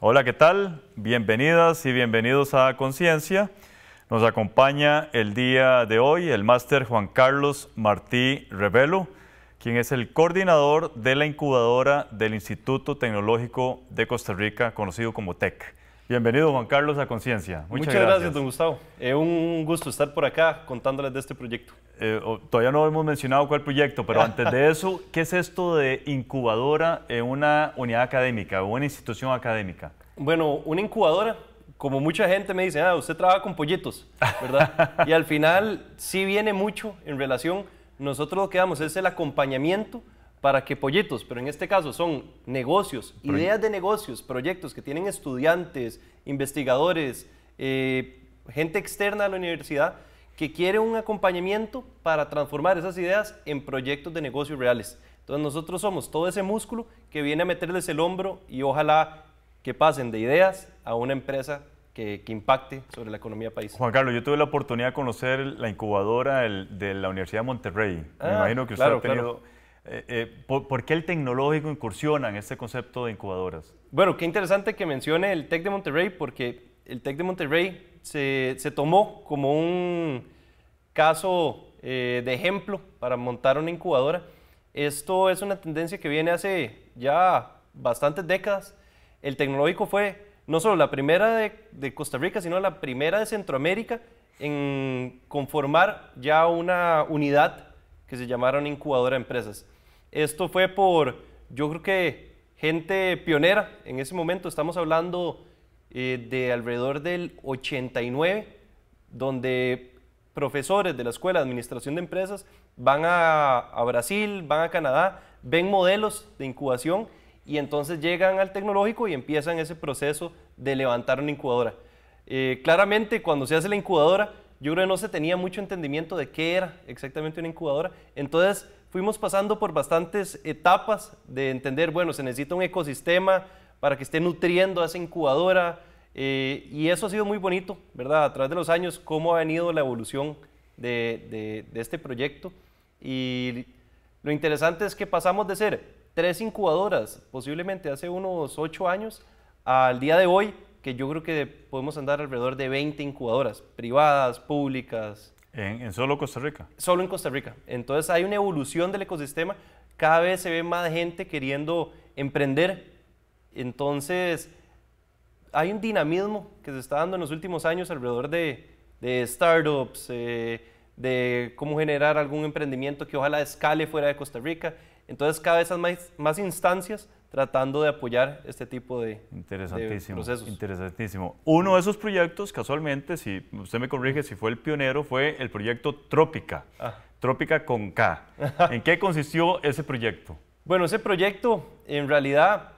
Hola, ¿qué tal? Bienvenidas y bienvenidos a Conciencia. Nos acompaña el día de hoy el máster Juan Carlos Martí Revelo, quien es el coordinador de la incubadora del Instituto Tecnológico de Costa Rica, conocido como TEC. Bienvenido Juan Carlos a Conciencia. Muchas, gracias. don Gustavo. Es eh, un gusto estar por acá contándoles de este proyecto. Eh, todavía no hemos mencionado cuál proyecto, pero antes de eso, ¿qué es esto de incubadora en una unidad académica o una institución académica? Bueno, una incubadora, como mucha gente me dice, ah, usted trabaja con pollitos, ¿verdad? y al final sí viene mucho en relación. Nosotros lo que damos es el acompañamiento para que pollitos, pero en este caso son negocios, ideas de negocios, proyectos que tienen estudiantes, investigadores, eh, gente externa a la universidad que quiere un acompañamiento para transformar esas ideas en proyectos de negocios reales. Entonces nosotros somos todo ese músculo que viene a meterles el hombro y ojalá que pasen de ideas a una empresa que, impacte sobre la economía país. Juan Carlos, yo tuve la oportunidad de conocer la incubadora de la Universidad de Monterrey. Me ah, imagino que usted ha tenido... Eh, eh, por, qué el tecnológico incursiona en este concepto de incubadoras? Bueno, qué interesante que mencione el TEC de Monterrey, porque el TEC de Monterrey se, tomó como un caso eh, de ejemplo para montar una incubadora. Esto es una tendencia que viene hace ya bastantes décadas. El tecnológico fue no solo la primera de, Costa Rica, sino la primera de Centroamérica en conformar ya una unidad que se llamaron incubadora empresas. Esto fue por, yo creo que gente pionera en ese momento, estamos hablando eh, de alrededor del 89, donde profesores de la Escuela de Administración de Empresas van a, Brasil, van a Canadá, ven modelos de incubación y entonces llegan al tecnológico y empiezan ese proceso de levantar una incubadora. Eh, claramente cuando se hace la incubadora, yo creo que no se tenía mucho entendimiento de qué era exactamente una incubadora, entonces fuimos pasando por bastantes etapas de entender, bueno, se necesita un ecosistema para que esté nutriendo a esa incubadora eh, y eso ha sido muy bonito, ¿verdad? A través de los años, cómo ha venido la evolución de, de este proyecto y lo interesante es que pasamos de ser tres incubadoras, posiblemente hace unos ocho años, al día de hoy, que yo creo que podemos andar alrededor de 20 incubadoras, privadas, públicas, en, solo Costa Rica. Solo en Costa Rica. Entonces hay una evolución del ecosistema. Cada vez se ve más gente queriendo emprender. Entonces hay un dinamismo que se está dando en los últimos años alrededor de, de startups, eh, de cómo generar algún emprendimiento que ojalá escale fuera de Costa Rica. Entonces cada vez hay más, más instancias tratando de apoyar este tipo de, interesantísimo, Interesantísimo. Uno de esos proyectos, casualmente, si usted me corrige, si fue el pionero, fue el proyecto Trópica. Ah. Trópica con K. ¿En qué consistió ese proyecto? Bueno, ese proyecto en realidad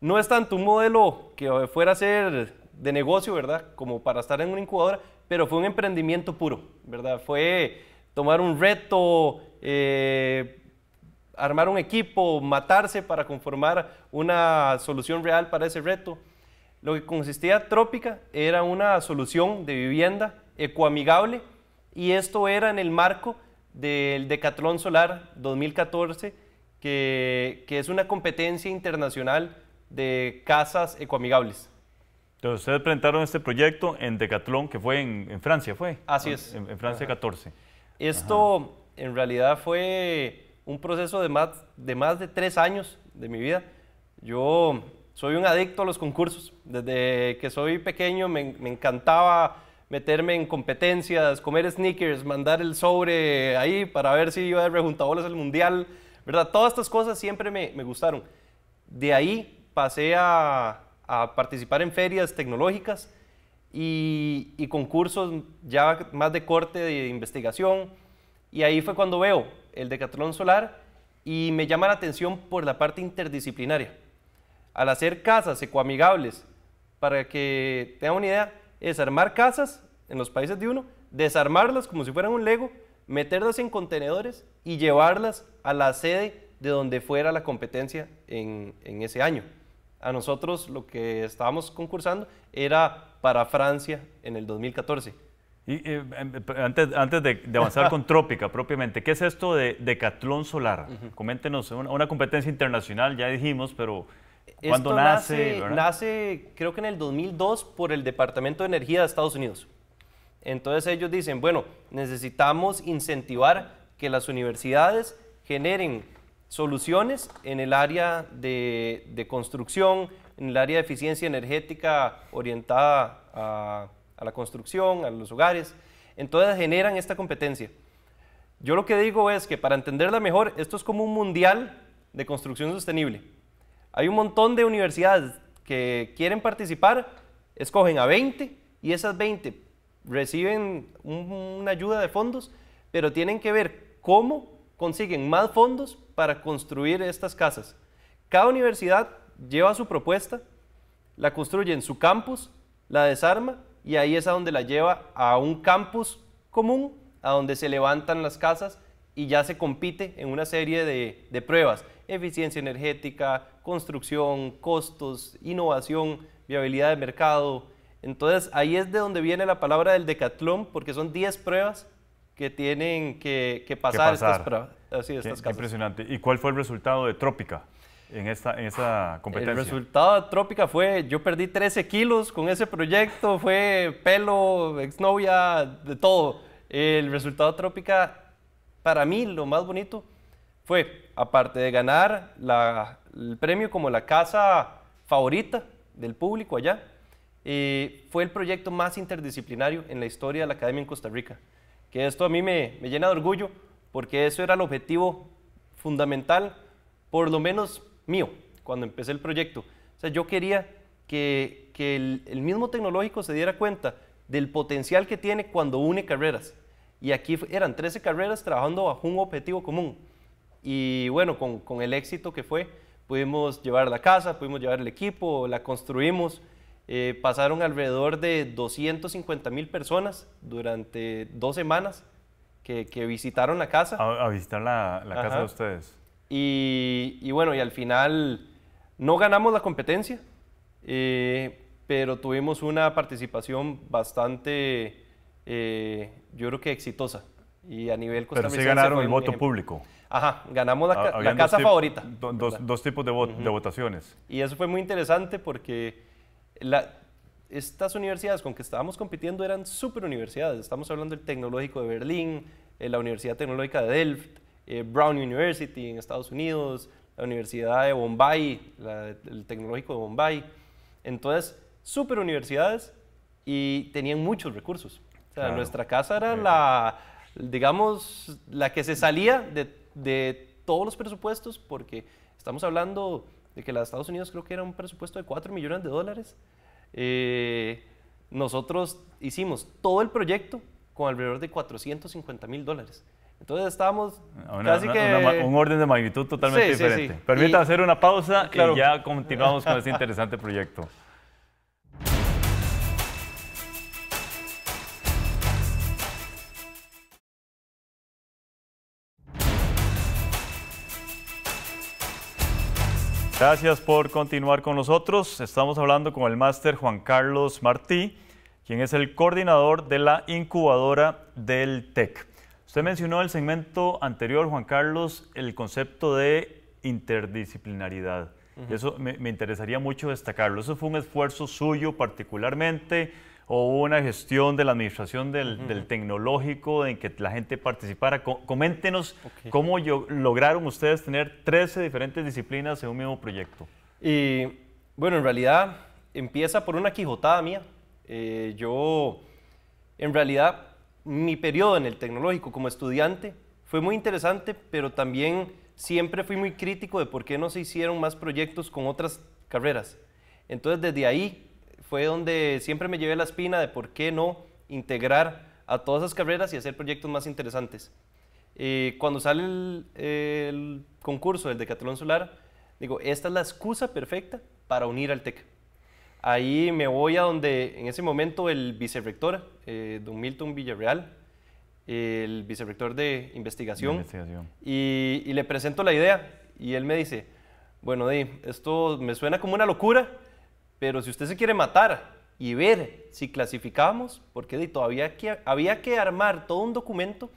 no es tanto un modelo que fuera a ser de negocio, ¿verdad? Como para estar en una incubadora, pero fue un emprendimiento puro, ¿verdad? Fue tomar un reto, eh, armar un equipo, matarse para conformar una solución real para ese reto. Lo que consistía Trópica era una solución de vivienda ecoamigable y esto era en el marco del Decathlon Solar 2014, que, que es una competencia internacional de casas ecoamigables. Entonces, ustedes presentaron este proyecto en Decathlon, que fue en, Francia, ¿fue? Así es. En, Francia 14. Esto en realidad fue un proceso de más, de más de tres años de mi vida. Yo soy un adicto a los concursos. Desde que soy pequeño me, encantaba meterme en competencias, comer sneakers, mandar el sobre ahí para ver si iba a de rejuntabolas al mundial. ¿Verdad? Todas estas cosas siempre me, gustaron. De ahí pasé a, participar en ferias tecnológicas y concursos ya más de corte de investigación. Y ahí fue cuando veo el decatlón solar, y me llama la atención por la parte interdisciplinaria. Al hacer casas ecoamigables, para que tengan una idea, es armar casas en los países de uno, desarmarlas como si fueran un Lego, meterlas en contenedores y llevarlas a la sede de donde fuera la competencia en, en ese año. A nosotros lo que estábamos concursando era para Francia en el 2014 y, eh, em, eh, antes, de, avanzar con Trópica propiamente, ¿qué es esto de Decatlón Solar? Coméntenos, una, competencia internacional, ya dijimos, pero ¿cuándo nace? Nace, nace, creo que en el 2002, por el Departamento de Energía de Estados Unidos. Entonces ellos dicen, bueno, necesitamos incentivar que las universidades generen soluciones en el área de construcción, en el área de eficiencia energética orientada a a la construcción, a los hogares. Entonces generan esta competencia. Yo lo que digo es que para entenderla mejor, esto es como un mundial de construcción sostenible. Hay un montón de universidades que quieren participar, escogen a 20 y esas 20 reciben una ayuda de fondos, pero tienen que ver cómo consiguen más fondos para construir estas casas. Cada universidad lleva su propuesta, la construye en su campus, la desarma y ahí es a donde la lleva a un campus común, a donde se levantan las casas y ya se compite en una serie de, pruebas, eficiencia energética, construcción, costos, innovación, viabilidad de mercado. Entonces ahí es de donde viene la palabra del decatlón, porque son 10 pruebas que tienen que, pasar, Estas, pruebas, impresionante. ¿Y cuál fue el resultado de Trópica? en esta, en competencia? El resultado Trópica fue, yo perdí 13 kilos con ese proyecto, fue pelo, exnovia, de todo. El resultado Trópica, para mí, lo más bonito fue, aparte de ganar la, el premio como la casa favorita del público allá, eh, fue el proyecto más interdisciplinario en la historia de la Academia en Costa Rica. Que esto a mí me, me llena de orgullo, porque eso era el objetivo fundamental, por lo menos mío cuando empecé el proyecto. O sea, yo quería que, el, mismo tecnológico se diera cuenta del potencial que tiene cuando une carreras. Y aquí eran 13 carreras trabajando bajo un objetivo común. Y bueno, con, el éxito que fue, pudimos llevar la casa, pudimos llevar el equipo, la construimos. Eh, pasaron alrededor de 250 mil personas durante dos semanas que, visitaron la casa. A, visitar la, la casa de ustedes. Y, bueno, y al final no ganamos la competencia, eh, pero tuvimos una participación bastante, eh, yo creo que exitosa. Y a nivel Pero sí ganaron el voto público. Ajá, ganamos la, la casa favorita. dos, tipos de, votaciones. Y eso fue muy interesante porque estas universidades con que estábamos compitiendo eran super universidades. Estamos hablando del Tecnológico de Berlín, eh, la Universidad Tecnológica de Delft, eh, Brown University en Estados Unidos, la Universidad de Bombay, el Tecnológico de Bombay. Entonces, super universidades y tenían muchos recursos. nuestra casa era la, digamos, la que se salía de, todos los presupuestos porque estamos hablando de que los Estados Unidos creo que era un presupuesto de 4 millones de dólares. Eh, nosotros hicimos todo el proyecto con alrededor de 450 mil dólares. Entonces estamos, en casi que... un orden de magnitud totalmente diferente. Permítanme hacer una pausa y ya continuamos con este interesante proyecto. Gracias por continuar con nosotros. Estamos hablando con el máster Juan Carlos Martí, quien es el coordinador de la incubadora del TEC. Usted mencionó en el segmento anterior, Juan Carlos, el concepto de interdisciplinaridad. Eso me, interesaría mucho destacarlo. ¿Eso fue un esfuerzo suyo particularmente o una gestión de la administración del, tecnológico en que la gente participara? coméntenos cómo lograron ustedes tener 13 diferentes disciplinas en un mismo proyecto. Y bueno, en realidad empieza por una quijotada mía. Eh, yo, en realidad, mi periodo en el tecnológico como estudiante fue muy interesante, pero también siempre fui muy crítico de por qué no se hicieron más proyectos con otras carreras. Entonces desde ahí fue donde siempre me llevé la espina de por qué no integrar a todas esas carreras y hacer proyectos más interesantes. Eh, cuando sale el, el concurso del Decatlón Solar, digo, esta es la excusa perfecta para unir al TEC. Ahí me voy a donde en ese momento el vicerrector, eh, don Milton Villarreal, el vicerrector de investigación, Y, le presento la idea y él me dice, bueno, Di, esto me suena como una locura, pero si usted se quiere matar y ver si clasificamos, porque Di, todavía había que armar todo un documento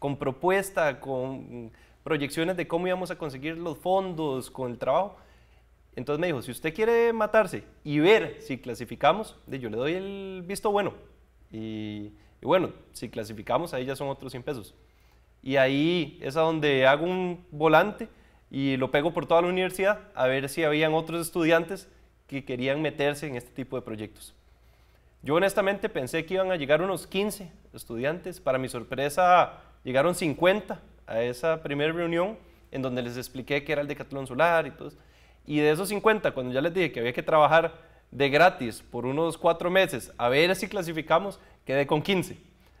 con propuesta, con proyecciones de cómo íbamos a conseguir los fondos, con el trabajo. Entonces me dijo, si usted quiere matarse y ver si clasificamos, yo le doy el visto bueno. Y, bueno, si clasificamos, ahí ya son otros 100 pesos. Y ahí es a donde hago un volante y lo pego por toda la universidad a ver si habían otros estudiantes que querían meterse en este tipo de proyectos. Yo honestamente pensé que iban a llegar unos 15 estudiantes. Para mi sorpresa, llegaron 50 a esa primera reunión en donde les expliqué que era el decatlón solar y todo. Eso. Y de esos 50, cuando ya les dije que había que trabajar de gratis por unos cuatro meses, a ver si clasificamos, quedé con 15.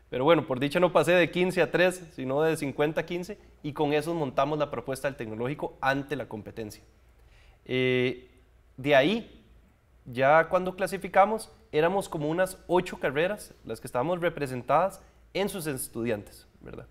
Pero bueno, por dicha no pasé de 15 a 3, sino de 50 a 15, y con eso montamos la propuesta del tecnológico ante la competencia. Eh, de ahí, ya cuando clasificamos, éramos como unas ocho carreras las que estábamos representadas en sus estudiantes, ¿verdad?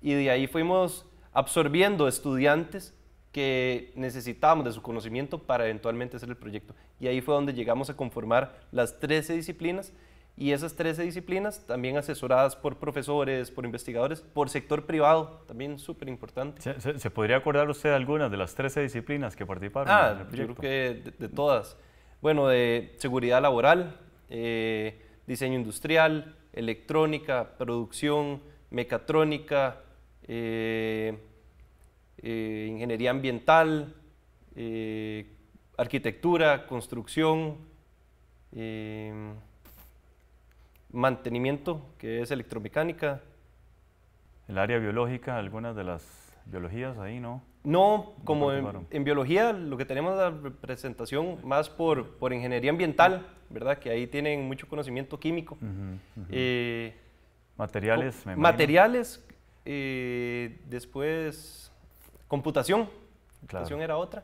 Y de ahí fuimos absorbiendo estudiantes que necesitábamos de su conocimiento para eventualmente hacer el proyecto. Y ahí fue donde llegamos a conformar las 13 disciplinas y esas 13 disciplinas también asesoradas por profesores, por investigadores, por sector privado, también súper importante. ¿Se, podría acordar usted de algunas de las 13 disciplinas que participaron? Ah, yo creo que de, todas. Bueno, de seguridad laboral, eh, diseño industrial, electrónica, producción, mecatrónica, eh, eh, ingeniería ambiental, eh, arquitectura, construcción, eh, mantenimiento, que es electromecánica. El área biológica, algunas de las biologías ahí, ¿no? No, como en, biología lo que tenemos es la representación más por, ingeniería ambiental, ¿verdad? Que ahí tienen mucho conocimiento químico. materiales, Materiales, después Computación. Computación era otra.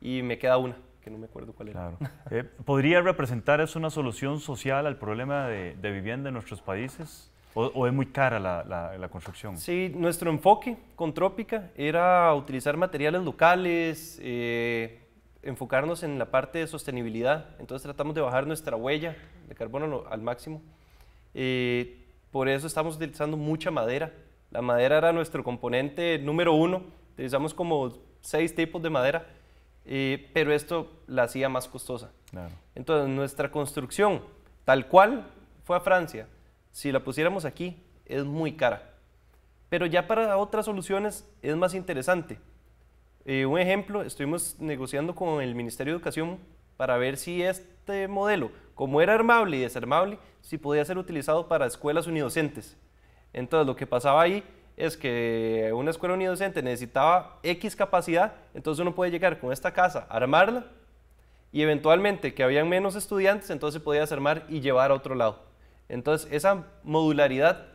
Y me queda una, que no me acuerdo cuál era. Eh, ¿Podría representar eso una solución social al problema de, vivienda en nuestros países? O, es muy cara la, construcción? Sí, nuestro enfoque con Trópica era utilizar materiales locales, eh, enfocarnos en la parte de sostenibilidad. Entonces tratamos de bajar nuestra huella de carbono al máximo. Eh, por eso estamos utilizando mucha madera. La madera era nuestro componente número uno Utilizamos como seis tipos de madera, eh, pero esto la hacía más costosa. Entonces, nuestra construcción, tal cual fue a Francia, si la pusiéramos aquí, es muy cara. Pero ya para otras soluciones es más interesante. Eh, un ejemplo, estuvimos negociando con el Ministerio de Educación para ver si este modelo, como era armable y desarmable, si podía ser utilizado para escuelas unidocentes. Entonces, lo que pasaba ahí es que una escuela unidocente necesitaba X capacidad, entonces uno puede llegar con esta casa, armarla y eventualmente que habían menos estudiantes, entonces podía armar y llevar a otro lado. Entonces esa modularidad,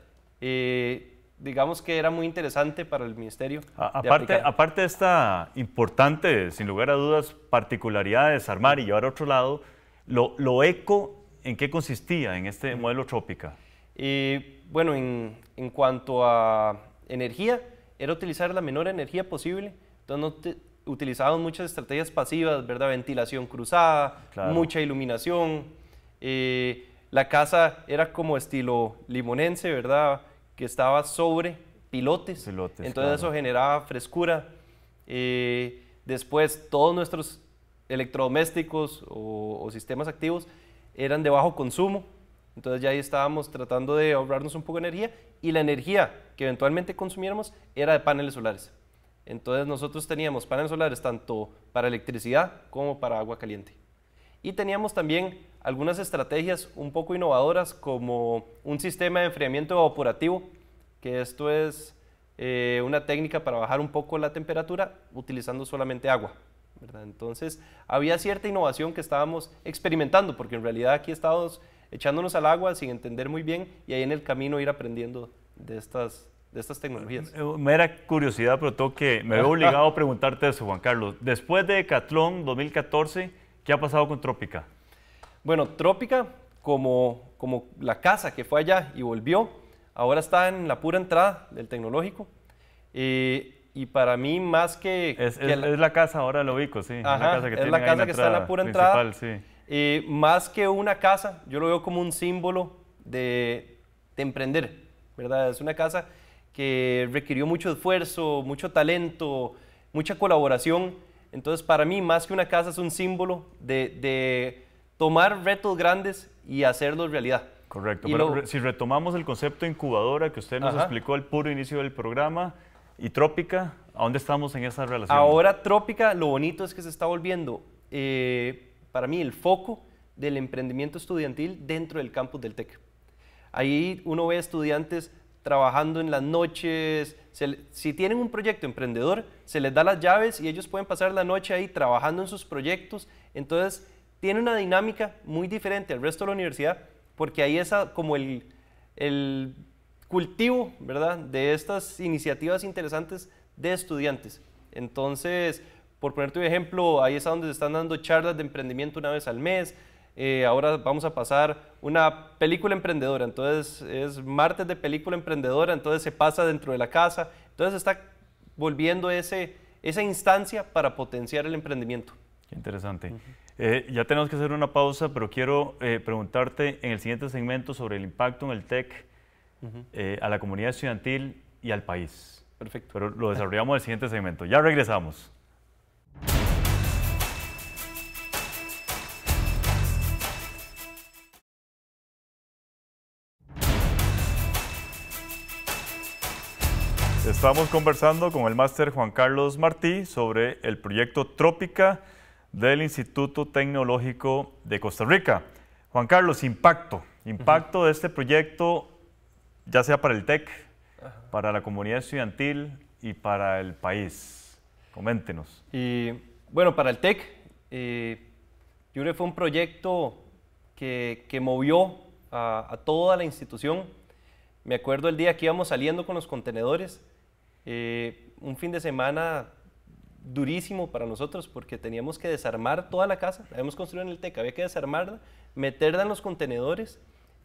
eh, digamos que era muy interesante para el ministerio. aparte, aparte de esta importante, sin lugar a dudas, particularidad de desarmar y llevar a otro lado, lo, eco, ¿en qué consistía en este modelo trópica? Y, eh, bueno, en cuanto a energía era utilizar la menor energía posible. Entonces no muchas estrategias pasivas, ¿verdad? Ventilación cruzada, mucha iluminación. Eh, la casa era como estilo limonense, ¿verdad? Que estaba sobre pilotes. Entonces eso generaba frescura. Eh, después todos nuestros electrodomésticos o sistemas activos eran de bajo consumo. Entonces ya ahí estábamos tratando de ahorrarnos un poco de energía y la energía que eventualmente consumiéramos era de paneles solares. Entonces nosotros teníamos paneles solares tanto para electricidad como para agua caliente. Y teníamos también algunas estrategias un poco innovadoras como un sistema de enfriamiento operativo, que esto es eh, una técnica para bajar un poco la temperatura utilizando solamente agua. ¿verdad? Entonces había cierta innovación que estábamos experimentando, porque en realidad aquí estamos echándonos al agua sin entender muy bien y ahí en el camino ir aprendiendo de estas, de estas tecnologías. Eh, eh, mera curiosidad, pero tengo que, me veo obligado a preguntarte eso, Juan Carlos. Después de Catlón 2014, ¿qué ha pasado con Trópica? Bueno, Trópica, como, como la casa que fue allá y volvió, ahora está en la pura entrada del tecnológico. Eh, y para mí, más que. Es, es, la, casa, ahora lo ubico, sí. Ajá, es la casa que, es la casa que está en la pura entrada. Sí más que una casa, yo lo veo como un símbolo de, emprender, ¿verdad? Es una casa que requirió mucho esfuerzo, mucho talento, mucha colaboración. Entonces, para mí, más que una casa, es un símbolo de, tomar retos grandes y hacerlos realidad. Correcto. Pero si retomamos el concepto incubadora que usted nos explicó al puro inicio del programa, y Trópica, ¿a dónde estamos en esa relación? Ahora Trópica, lo bonito es que se está volviendo eh, para mí el foco del emprendimiento estudiantil dentro del campus del TEC. Ahí uno ve estudiantes trabajando en las noches, si tienen un proyecto emprendedor, se les da las llaves y ellos pueden pasar la noche ahí trabajando en sus proyectos. Entonces, tiene una dinámica muy diferente al resto de la universidad, porque ahí es como el, el cultivo, ¿verdad?, de estas iniciativas interesantes de estudiantes. Entonces, por ponerte un ejemplo, ahí está donde se están dando charlas de emprendimiento una vez al mes. Eh, ahora vamos a pasar una película emprendedora, entonces es martes de película emprendedora, entonces se pasa dentro de la casa, entonces está volviendo ese, esa instancia para potenciar el emprendimiento. Qué interesante. Eh, ya tenemos que hacer una pausa, pero quiero eh, preguntarte en el siguiente segmento sobre el impacto en el TEC a la comunidad estudiantil y al país. Perfecto. Pero lo desarrollamos en el siguiente segmento. Ya regresamos. Estamos conversando con el máster Juan Carlos Martí sobre el proyecto Trópica del Instituto Tecnológico de Costa Rica. Juan Carlos, impacto, impacto de este proyecto, ya sea para el TEC, para la comunidad estudiantil y para el país. Coméntenos. Y bueno, para el TEC, eh, yo creo que fue un proyecto que, que movió a, toda la institución. Me acuerdo el día que íbamos saliendo con los contenedores, eh, un fin de semana durísimo para nosotros porque teníamos que desarmar toda la casa, la habíamos construido en el TEC, había que desarmarla, meterla en los contenedores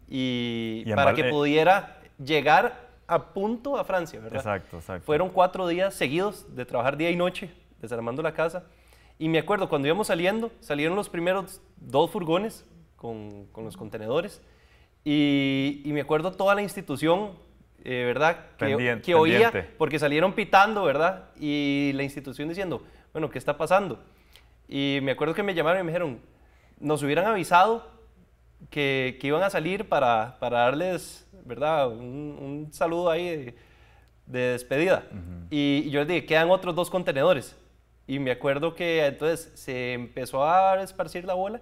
y, y para que eh, pudiera llegar a punto a Francia, ¿verdad? Exacto, exacto. Fueron cuatro días seguidos de trabajar día y noche, desarmando la casa. Y me acuerdo, cuando íbamos saliendo, salieron los primeros dos furgones con, los contenedores. Y, me acuerdo toda la institución, eh, ¿verdad? Que, pendiente, que oía, porque salieron pitando, ¿verdad? Y la institución diciendo, bueno, ¿qué está pasando? Y me acuerdo que me llamaron y me dijeron, nos hubieran avisado que, iban a salir para, darles, ¿verdad? Un, saludo ahí de, despedida. y, yo les dije, quedan otros dos contenedores. Y me acuerdo que entonces se empezó a esparcir la bola.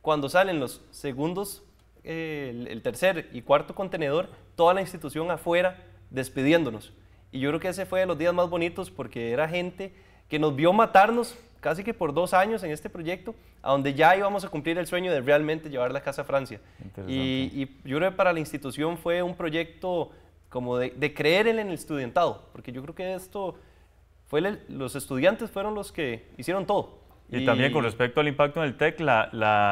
Cuando salen los segundos, eh, el, el, tercer y cuarto contenedor, toda la institución afuera despidiéndonos. Y yo creo que ese fue de los días más bonitos porque era gente que nos vio matarnos casi que por dos años en este proyecto, a donde ya íbamos a cumplir el sueño de realmente llevar la casa a Francia. Y, yo creo que para la institución fue un proyecto como de, creer en el estudiantado, porque yo creo que esto fue los estudiantes fueron los que hicieron todo. Y, también con respecto al impacto en el TEC,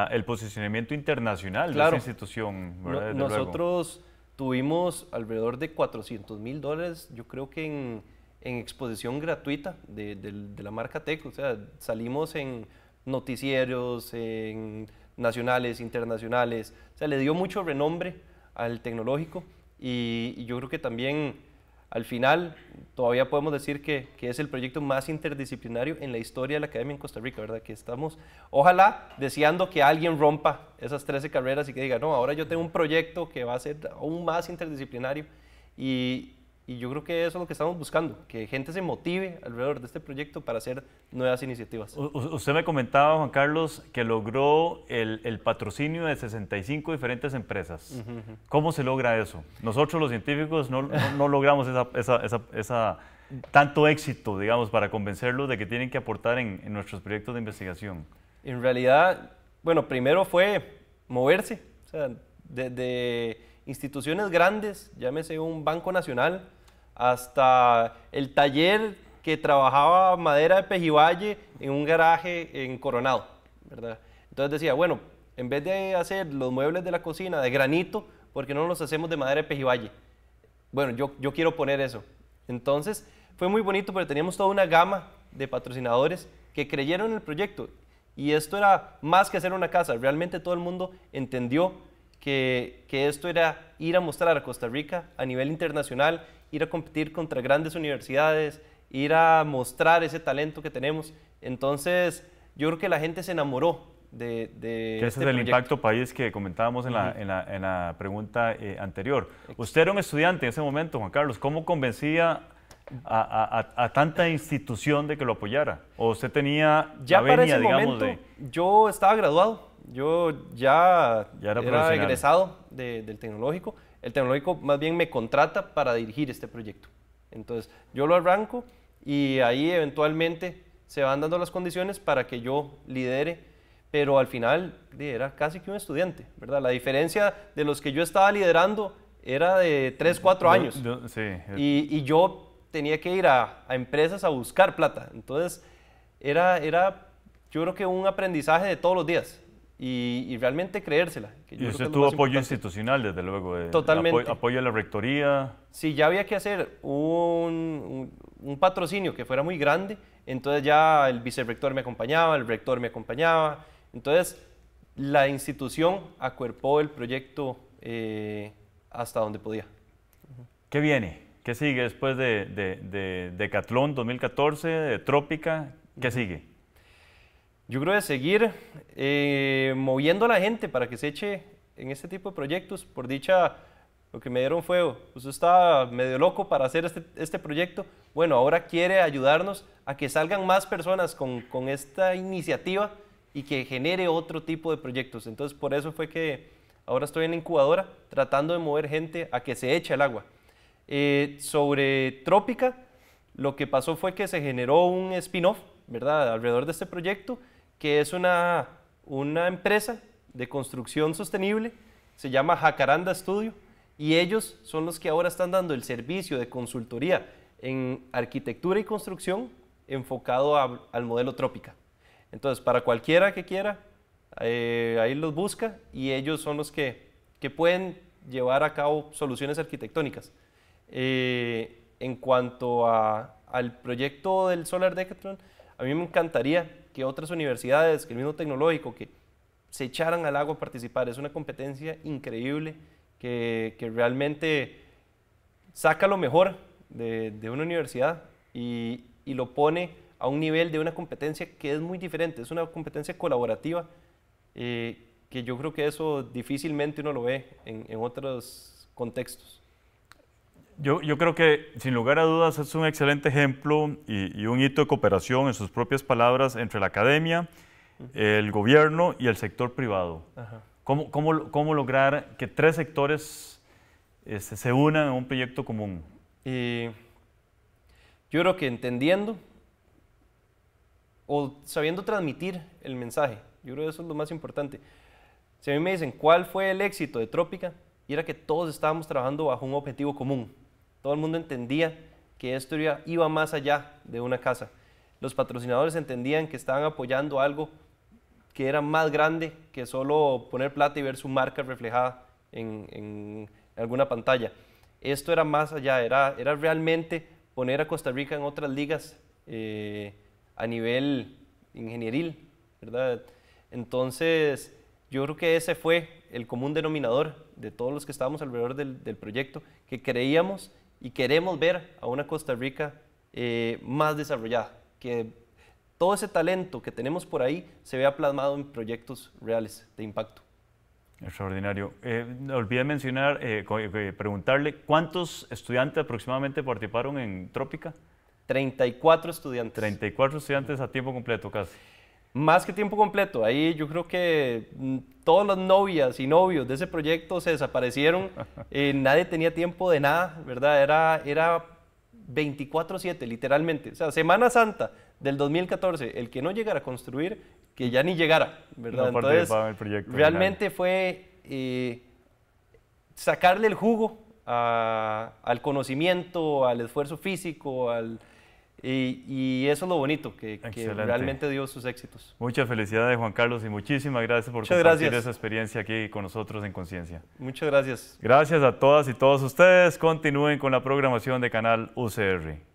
el posicionamiento internacional de esa institución. nosotros tuvimos alrededor de 400 mil dólares, yo creo que en en exposición gratuita de, la marca Teco. O sea, salimos en noticieros, en nacionales, internacionales. O sea, le dio mucho renombre al tecnológico y, yo creo que también al final todavía podemos decir que, que, es el proyecto más interdisciplinario en la historia de la academia en Costa Rica, ¿verdad? Que estamos, ojalá, deseando que alguien rompa esas 13 carreras y que diga, no, ahora yo tengo un proyecto que va a ser aún más interdisciplinario y, y yo creo que eso es lo que estamos buscando, que gente se motive alrededor de este proyecto para hacer nuevas iniciativas. usted me comentaba, Juan Carlos, que logró el, patrocinio de 65 diferentes empresas. ¿Cómo se logra eso? Nosotros los científicos no, logramos esa, tanto éxito, digamos, para convencerlos de que tienen que aportar en, en nuestros proyectos de investigación. En realidad, bueno, primero fue moverse, o sea, desde instituciones grandes, llámese un Banco Nacional, hasta el taller que trabajaba madera de Pejivalle en un garaje en Coronado, ¿verdad? Entonces decía, bueno, en vez de hacer los muebles de la cocina de granito, ¿por qué no los hacemos de madera de Pejivalle? Bueno, yo, quiero poner eso. Entonces fue muy bonito porque teníamos toda una gama de patrocinadores que creyeron en el proyecto. Y esto era más que hacer una casa, realmente todo el mundo entendió que, que esto era ir a mostrar a Costa Rica a nivel internacional ir a competir contra grandes universidades, ir a mostrar ese talento que tenemos. Entonces, yo creo que la gente se enamoró de... de ese este es el impacto país que comentábamos en, la, en, la, en la, pregunta eh, anterior. Usted era un estudiante en ese momento, Juan Carlos. ¿Cómo convencía a, a, a, tanta institución de que lo apoyara? ¿O usted tenía ya digamos, de... Yo estaba graduado, yo ya, ya era, egresado del tecnológico, el tecnológico más bien me contrata para dirigir este proyecto. Entonces, yo lo arranco y ahí eventualmente se van dando las condiciones para que yo lidere, pero al final era casi que un estudiante, ¿verdad? La diferencia de los que yo estaba liderando era de 3, 4 años. y, yo tenía que ir a, a, empresas a buscar plata. Entonces, era, era, yo creo que un aprendizaje de todos los días y, realmente creérsela. Que yo y usted tuvo apoyo institucional, desde luego. Eh, Totalmente. Apoyo, a la rectoría. Sí, ya había que hacer un, patrocinio que fuera muy grande, entonces ya el vicerrector me acompañaba, el rector me acompañaba, entonces la institución acuerpó el proyecto eh, hasta donde podía. ¿Qué viene? ¿Qué sigue después de, de, de, Catlón 2014, de Trópica? ¿Qué sigue? yo creo que seguir eh, moviendo a la gente para que se eche en este tipo de proyectos. Por dicha, lo que me dieron fue, usted está medio loco para hacer este, este proyecto. Bueno, ahora quiere ayudarnos a que salgan más personas con, esta iniciativa y que genere otro tipo de proyectos. Entonces, por eso fue que ahora estoy en incubadora tratando de mover gente a que se eche el agua. Eh, sobre Trópica, lo que pasó fue que se generó un spin-off, ¿verdad?, alrededor de este proyecto que es una, una empresa de construcción sostenible, se llama Jacaranda Studio, y ellos son los que ahora están dando el servicio de consultoría en arquitectura y construcción enfocado al modelo trópica. Entonces, para cualquiera que quiera, eh, ahí los busca y ellos son los que, pueden llevar a cabo soluciones arquitectónicas. Eh, en cuanto al proyecto del Solar Decathlon, a mí me encantaría que otras universidades, que el mismo tecnológico, que se echaran al agua a participar. Es una competencia increíble que, realmente saca lo mejor de, una universidad y, lo pone a un nivel de una competencia que es muy diferente, es una competencia colaborativa, eh, que yo creo que eso difícilmente uno lo ve en otros contextos. Yo, creo que sin lugar a dudas es un excelente ejemplo y, un hito de cooperación, en sus propias palabras, entre la academia, el gobierno y el sector privado. ¿Cómo, cómo, cómo, lograr que tres sectores este, se unan en un proyecto común? Y yo creo que entendiendo o sabiendo transmitir el mensaje, yo creo que eso es lo más importante. Si a mí me dicen cuál fue el éxito de Trópica, y era que todos estábamos trabajando bajo un objetivo común todo el mundo entendía que esto iba más allá de una casa. Los patrocinadores entendían que estaban apoyando algo que era más grande que solo poner plata y ver su marca reflejada en, alguna pantalla. Esto era más allá, era, realmente poner a Costa Rica en otras ligas eh, a nivel ingenieril, ¿verdad? Entonces, yo creo que ese fue el común denominador de todos los que estábamos alrededor del proyecto, que creíamos y queremos ver a una Costa Rica eh, más desarrollada, que todo ese talento que tenemos por ahí se vea plasmado en proyectos reales de impacto. Extraordinario. Eh, olvidé mencionar, eh, preguntarle, ¿cuántos estudiantes aproximadamente participaron en Trópica? 34 estudiantes. 34 estudiantes a tiempo completo casi. Más que tiempo completo, ahí yo creo que mm, todas las novias y novios de ese proyecto se desaparecieron, eh, nadie tenía tiempo de nada, ¿verdad? Era, era 24/7, literalmente. O sea, Semana Santa del 2014, el que no llegara a construir, que ya ni llegara, ¿verdad? Entonces, realmente fue eh, sacarle el jugo al conocimiento, al esfuerzo físico, al y, eso es lo bonito, que, realmente dio sus éxitos. Muchas felicidades, Juan Carlos, y muchísimas gracias por su compartir esa experiencia aquí con nosotros en Conciencia. Muchas gracias. Gracias a todas y todos ustedes. Continúen con la programación de Canal UCR.